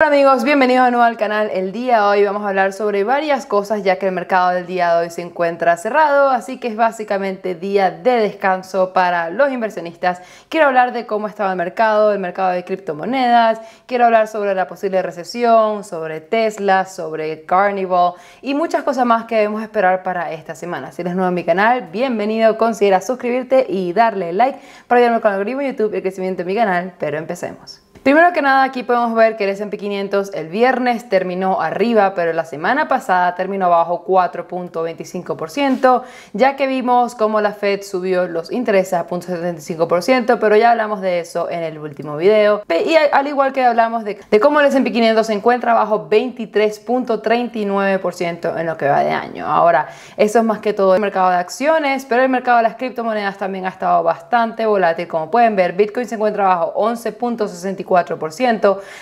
Hola amigos, bienvenidos de nuevo al canal. El día de hoy vamos a hablar sobre varias cosas ya que el mercado del día de hoy se encuentra cerrado, así que es básicamente día de descanso para los inversionistas. Quiero hablar de cómo estaba el mercado, el mercado de criptomonedas, quiero hablar sobre la posible recesión, sobre Tesla, sobre Carnival y muchas cosas más que debemos esperar para esta semana. Si eres nuevo en mi canal, bienvenido, considera suscribirte y darle like para ayudarme con el algoritmo YouTube y el crecimiento de mi canal, pero empecemos. Primero que nada, aquí podemos ver que el S&P 500 el viernes terminó arriba, pero la semana pasada terminó abajo 4.25%, ya que vimos cómo la Fed subió los intereses a 0.75%, pero ya hablamos de eso en el último video. Y al igual que hablamos de, de cómo el S&P 500 se encuentra bajo 23.39% en lo que va de año. Ahora, eso es más que todo el mercado de acciones, pero el mercado de las criptomonedas también ha estado bastante volátil. Como pueden ver, Bitcoin se encuentra bajo 11.64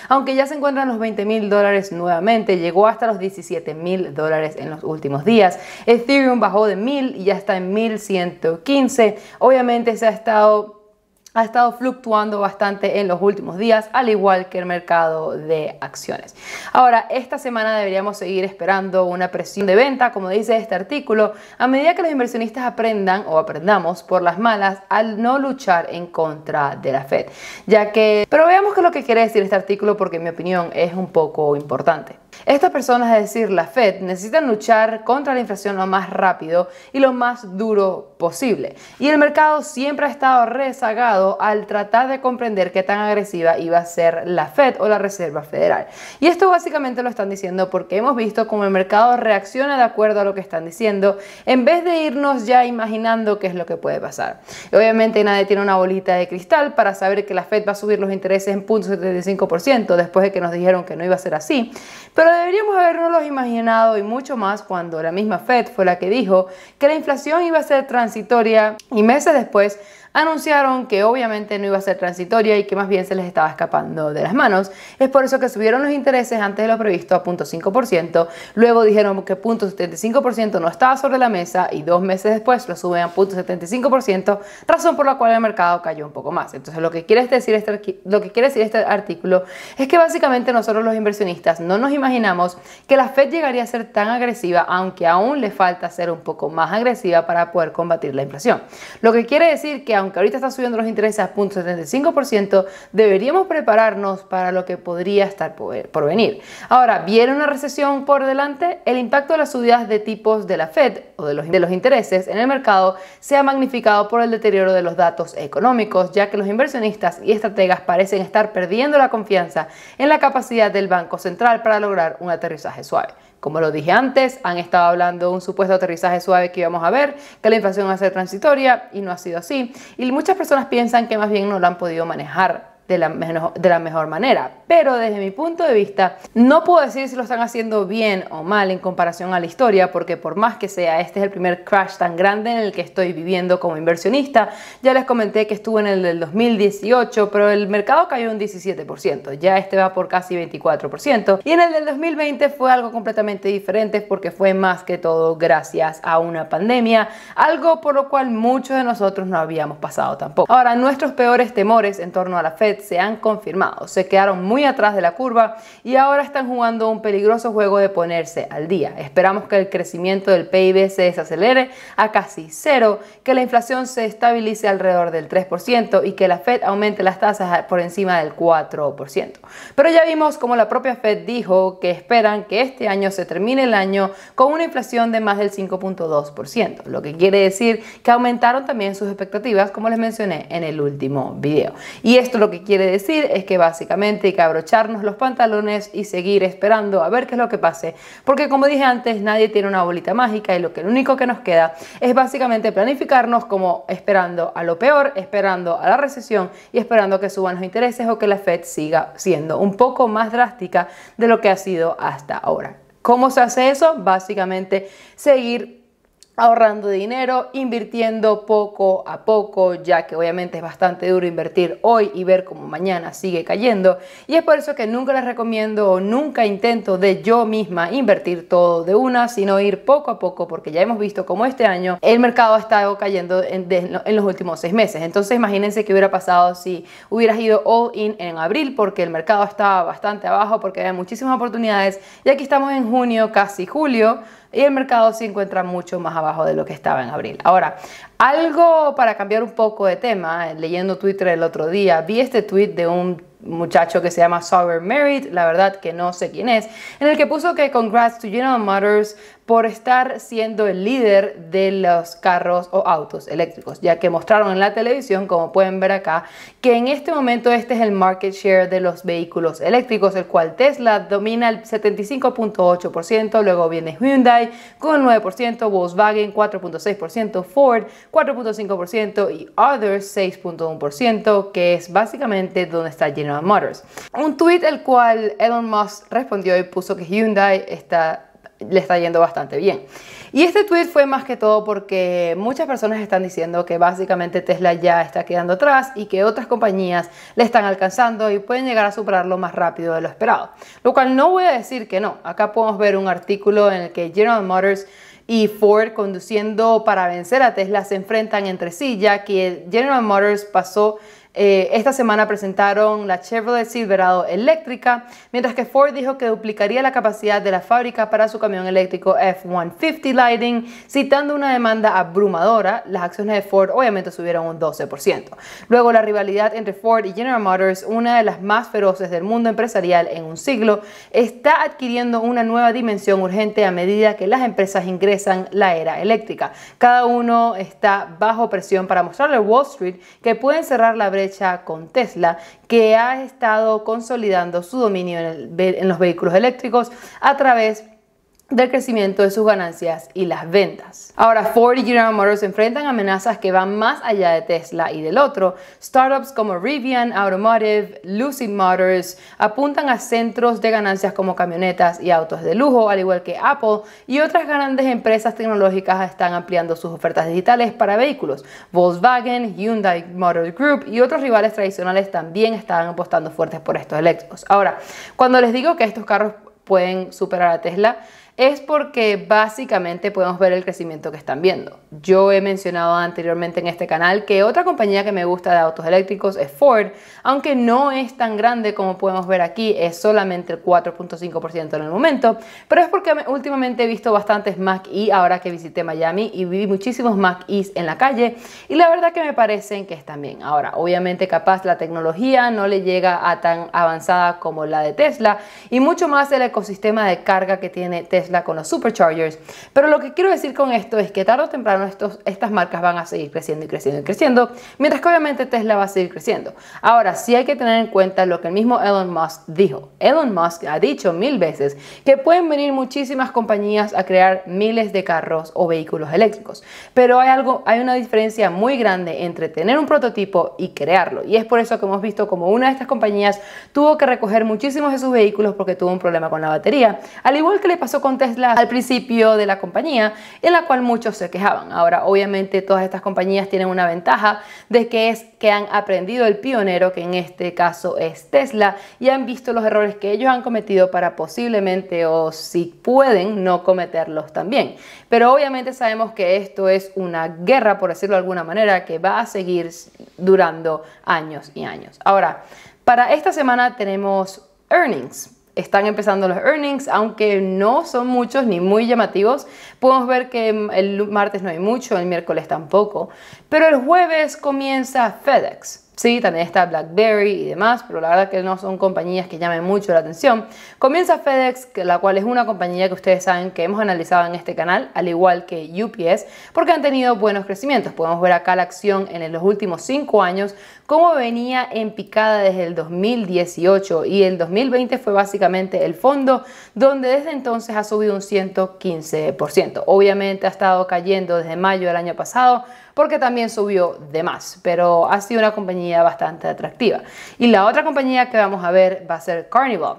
aunque ya se encuentran los 20 mil dólares nuevamente, llegó hasta los 17 mil dólares en los últimos días. Ethereum bajó de 1000 y ya está en 1115. Obviamente se ha estado ha estado fluctuando bastante en los últimos días, al igual que el mercado de acciones. Ahora, esta semana deberíamos seguir esperando una presión de venta, como dice este artículo, a medida que los inversionistas aprendan o aprendamos por las malas al no luchar en contra de la Fed, ya que, pero veamos qué es lo que quiere decir este artículo porque en mi opinión es un poco importante. Estas personas, es decir, la Fed, necesitan luchar contra la inflación lo más rápido y lo más duro posible. Y el mercado siempre ha estado rezagado al tratar de comprender qué tan agresiva iba a ser la Fed o la Reserva Federal. Y esto básicamente lo están diciendo porque hemos visto cómo el mercado reacciona de acuerdo a lo que están diciendo, en vez de irnos ya imaginando qué es lo que puede pasar. obviamente nadie tiene una bolita de cristal para saber que la Fed va a subir los intereses en 0.75% después de que nos dijeron que no iba a ser así. Pero pero deberíamos habernos imaginado y mucho más cuando la misma Fed fue la que dijo que la inflación iba a ser transitoria y meses después anunciaron que obviamente no iba a ser transitoria y que más bien se les estaba escapando de las manos. Es por eso que subieron los intereses antes de lo previsto a 0.5%, luego dijeron que 0.75% no estaba sobre la mesa y dos meses después lo suben a 0.75%, razón por la cual el mercado cayó un poco más. Entonces lo que quiere este decir este, lo que quiere decir este artículo es que básicamente nosotros los inversionistas no nos imaginamos que la Fed llegaría a ser tan agresiva, aunque aún le falta ser un poco más agresiva para poder combatir la inflación. Lo que quiere decir que aunque que ahorita está subiendo los intereses a 0.75%, deberíamos prepararnos para lo que podría estar por, eh, por venir. Ahora, ¿viene una recesión por delante? El impacto de las subidas de tipos de la Fed o de los, de los intereses en el mercado se ha magnificado por el deterioro de los datos económicos, ya que los inversionistas y estrategas parecen estar perdiendo la confianza en la capacidad del Banco Central para lograr un aterrizaje suave. Como lo dije antes, han estado hablando de un supuesto aterrizaje suave que íbamos a ver, que la inflación va a ser transitoria y no ha sido así. Y muchas personas piensan que más bien no lo han podido manejar de la, de la mejor manera. Pero desde mi punto de vista, no puedo decir si lo están haciendo bien o mal en comparación a la historia, porque por más que sea, este es el primer crash tan grande en el que estoy viviendo como inversionista. Ya les comenté que estuve en el del 2018, pero el mercado cayó un 17%, ya este va por casi 24%. Y en el del 2020 fue algo completamente diferente porque fue más que todo gracias a una pandemia, algo por lo cual muchos de nosotros no habíamos pasado tampoco. Ahora, nuestros peores temores en torno a la Fed se han confirmado. Se quedaron muy atrás de la curva y ahora están jugando un peligroso juego de ponerse al día. Esperamos que el crecimiento del PIB se desacelere a casi cero, que la inflación se estabilice alrededor del 3% y que la Fed aumente las tasas por encima del 4%. Pero ya vimos como la propia Fed dijo que esperan que este año se termine el año con una inflación de más del 5.2%, lo que quiere decir que aumentaron también sus expectativas, como les mencioné en el último video. Y esto lo que quiere decir es que básicamente hay que abrocharnos los pantalones y seguir esperando a ver qué es lo que pase. Porque como dije antes, nadie tiene una bolita mágica y lo, que, lo único que nos queda es básicamente planificarnos como esperando a lo peor, esperando a la recesión y esperando que suban los intereses o que la Fed siga siendo un poco más drástica de lo que ha sido hasta ahora. ¿Cómo se hace eso? Básicamente seguir ahorrando dinero, invirtiendo poco a poco, ya que obviamente es bastante duro invertir hoy y ver cómo mañana sigue cayendo. Y es por eso que nunca les recomiendo o nunca intento de yo misma invertir todo de una, sino ir poco a poco, porque ya hemos visto cómo este año el mercado ha estado cayendo en, en los últimos seis meses. Entonces imagínense qué hubiera pasado si hubieras ido all in en abril, porque el mercado estaba bastante abajo, porque había muchísimas oportunidades. Y aquí estamos en junio, casi julio y el mercado se encuentra mucho más abajo de lo que estaba en abril. Ahora, algo para cambiar un poco de tema, eh, leyendo Twitter el otro día, vi este tweet de un muchacho que se llama Sober Merritt, la verdad que no sé quién es, en el que puso que congrats to General Motors por estar siendo el líder de los carros o autos eléctricos, ya que mostraron en la televisión, como pueden ver acá, que en este momento este es el market share de los vehículos eléctricos, el cual Tesla domina el 75.8%, luego viene Hyundai con 9%, Volkswagen 4.6%, Ford 4.5% y Others 6.1%, que es básicamente donde está General Motors. Un tweet el cual Elon Musk respondió y puso que Hyundai está le está yendo bastante bien. Y este tweet fue más que todo porque muchas personas están diciendo que básicamente Tesla ya está quedando atrás y que otras compañías le están alcanzando y pueden llegar a superarlo más rápido de lo esperado. Lo cual no voy a decir que no. Acá podemos ver un artículo en el que General Motors y Ford conduciendo para vencer a Tesla se enfrentan entre sí, ya que General Motors pasó eh, esta semana presentaron la Chevrolet Silverado eléctrica, mientras que Ford dijo que duplicaría la capacidad de la fábrica para su camión eléctrico F-150 Lightning, citando una demanda abrumadora. Las acciones de Ford obviamente subieron un 12%. Luego la rivalidad entre Ford y General Motors, una de las más feroces del mundo empresarial en un siglo, está adquiriendo una nueva dimensión urgente a medida que las empresas ingresan la era eléctrica. Cada uno está bajo presión para mostrarle a Wall Street que pueden cerrar la brecha con Tesla, que ha estado consolidando su dominio en, en los vehículos eléctricos a través de del crecimiento de sus ganancias y las ventas. Ahora, Ford y General Motors enfrentan amenazas que van más allá de Tesla y del otro. Startups como Rivian Automotive, Lucid Motors apuntan a centros de ganancias como camionetas y autos de lujo, al igual que Apple y otras grandes empresas tecnológicas están ampliando sus ofertas digitales para vehículos. Volkswagen, Hyundai Motor Group y otros rivales tradicionales también están apostando fuertes por estos eléctricos. Ahora, cuando les digo que estos carros pueden superar a Tesla, es porque básicamente podemos ver el crecimiento que están viendo. Yo he mencionado anteriormente en este canal que otra compañía que me gusta de autos eléctricos es Ford, aunque no es tan grande como podemos ver aquí, es solamente el 4.5% en el momento, pero es porque últimamente he visto bastantes Mac E ahora que visité Miami y vi muchísimos Mac E's en la calle y la verdad que me parecen que están bien. Ahora, obviamente capaz la tecnología no le llega a tan avanzada como la de Tesla y mucho más el ecosistema de carga que tiene Tesla Tesla, con los superchargers. Pero lo que quiero decir con esto es que tarde o temprano estos, estas marcas van a seguir creciendo y creciendo y creciendo, mientras que obviamente Tesla va a seguir creciendo. Ahora, sí hay que tener en cuenta lo que el mismo Elon Musk dijo. Elon Musk ha dicho mil veces que pueden venir muchísimas compañías a crear miles de carros o vehículos eléctricos, pero hay algo, hay una diferencia muy grande entre tener un prototipo y crearlo. Y es por eso que hemos visto como una de estas compañías tuvo que recoger muchísimos de sus vehículos porque tuvo un problema con la batería, al igual que le pasó con Tesla al principio de la compañía, en la cual muchos se quejaban. Ahora, obviamente, todas estas compañías tienen una ventaja de que es que han aprendido el pionero, que en este caso es Tesla, y han visto los errores que ellos han cometido para posiblemente o si pueden no cometerlos también. Pero obviamente sabemos que esto es una guerra, por decirlo de alguna manera, que va a seguir durando años y años. Ahora, para esta semana tenemos earnings están empezando los earnings, aunque no son muchos ni muy llamativos. Podemos ver que el martes no hay mucho, el miércoles tampoco, pero el jueves comienza FedEx. Sí, también está BlackBerry y demás, pero la verdad que no son compañías que llamen mucho la atención. Comienza FedEx, la cual es una compañía que ustedes saben que hemos analizado en este canal, al igual que UPS, porque han tenido buenos crecimientos. Podemos ver acá la acción en los últimos cinco años, cómo venía en picada desde el 2018 y el 2020 fue básicamente el fondo, donde desde entonces ha subido un 115%. Obviamente ha estado cayendo desde mayo del año pasado porque también subió de más, pero ha sido una compañía bastante atractiva. Y la otra compañía que vamos a ver va a ser Carnival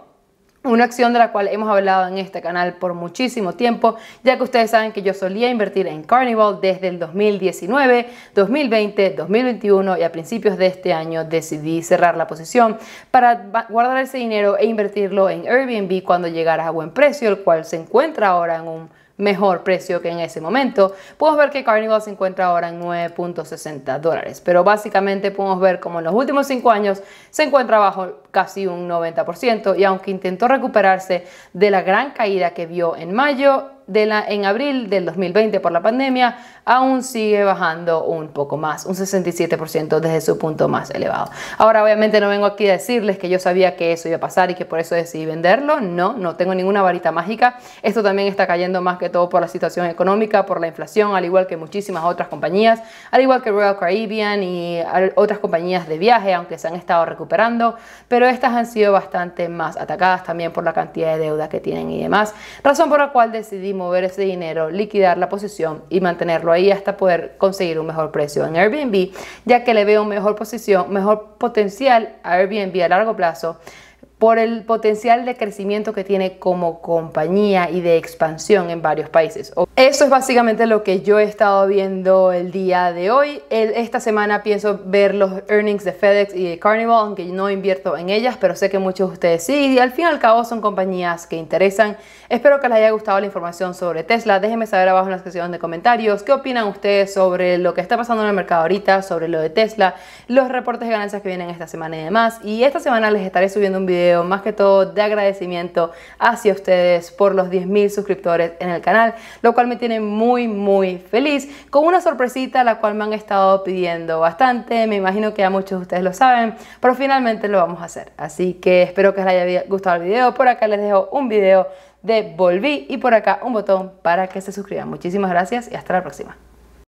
una acción de la cual hemos hablado en este canal por muchísimo tiempo, ya que ustedes saben que yo solía invertir en Carnival desde el 2019, 2020, 2021 y a principios de este año decidí cerrar la posición para guardar ese dinero e invertirlo en Airbnb cuando llegara a buen precio, el cual se encuentra ahora en un mejor precio que en ese momento. Podemos ver que Carnival se encuentra ahora en 9.60 dólares, pero básicamente podemos ver como en los últimos 5 años se encuentra bajo casi un 90% y aunque intentó recuperarse de la gran caída que vio en mayo, la, en abril del 2020 por la pandemia aún sigue bajando un poco más, un 67% desde su punto más elevado. Ahora obviamente no vengo aquí a decirles que yo sabía que eso iba a pasar y que por eso decidí venderlo, no, no tengo ninguna varita mágica. Esto también está cayendo más que todo por la situación económica, por la inflación, al igual que muchísimas otras compañías, al igual que Royal Caribbean y otras compañías de viaje, aunque se han estado recuperando, pero estas han sido bastante más atacadas también por la cantidad de deuda que tienen y demás, razón por la cual decidimos mover ese dinero, liquidar la posición y mantenerlo ahí hasta poder conseguir un mejor precio en Airbnb, ya que le veo mejor posición, mejor potencial a Airbnb a largo plazo por el potencial de crecimiento que tiene como compañía y de expansión en varios países. Eso es básicamente lo que yo he estado viendo el día de hoy. Esta semana pienso ver los earnings de FedEx y de Carnival, aunque no invierto en ellas, pero sé que muchos de ustedes sí. Y al fin y al cabo son compañías que interesan. Espero que les haya gustado la información sobre Tesla. Déjenme saber abajo en la sección de comentarios qué opinan ustedes sobre lo que está pasando en el mercado ahorita, sobre lo de Tesla, los reportes de ganancias que vienen esta semana y demás. Y esta semana les estaré subiendo un video más que todo de agradecimiento hacia ustedes por los 10.000 suscriptores en el canal, lo cual me tiene muy, muy feliz, con una sorpresita la cual me han estado pidiendo bastante, me imagino que ya muchos de ustedes lo saben, pero finalmente lo vamos a hacer. Así que espero que les haya gustado el video, por acá les dejo un video de Volví y por acá un botón para que se suscriban. Muchísimas gracias y hasta la próxima.